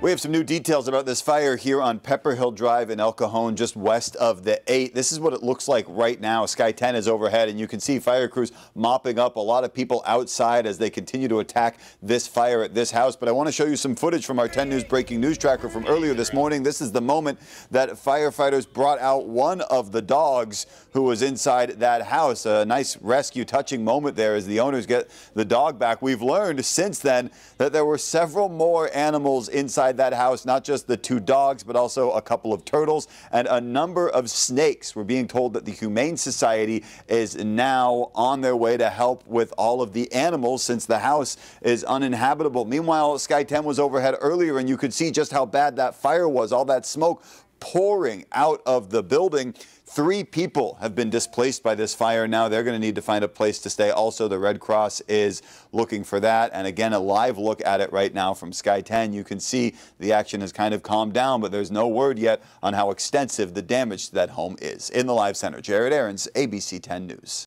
We have some new details about this fire here on Pepper Hill Drive in El Cajon, just west of the 8. This is what it looks like right now. Sky 10 is overhead, and you can see fire crews mopping up a lot of people outside as they continue to attack this fire at this house. But I want to show you some footage from our 10 News breaking news tracker from earlier this morning. This is the moment that firefighters brought out one of the dogs who was inside that house. A nice rescue touching moment there as the owners get the dog back. We've learned since then that there were several more animals inside inside that house, not just the two dogs, but also a couple of turtles and a number of snakes. We're being told that the Humane Society is now on their way to help with all of the animals since the house is uninhabitable. Meanwhile, Sky 10 was overhead earlier and you could see just how bad that fire was. All that smoke pouring out of the building. Three people have been displaced by this fire now. They're going to need to find a place to stay. Also, the Red Cross is looking for that. And again, a live look at it right now from Sky 10. You can see the action has kind of calmed down, but there's no word yet on how extensive the damage to that home is. In the Live Center, Jared Aaron's ABC 10 News.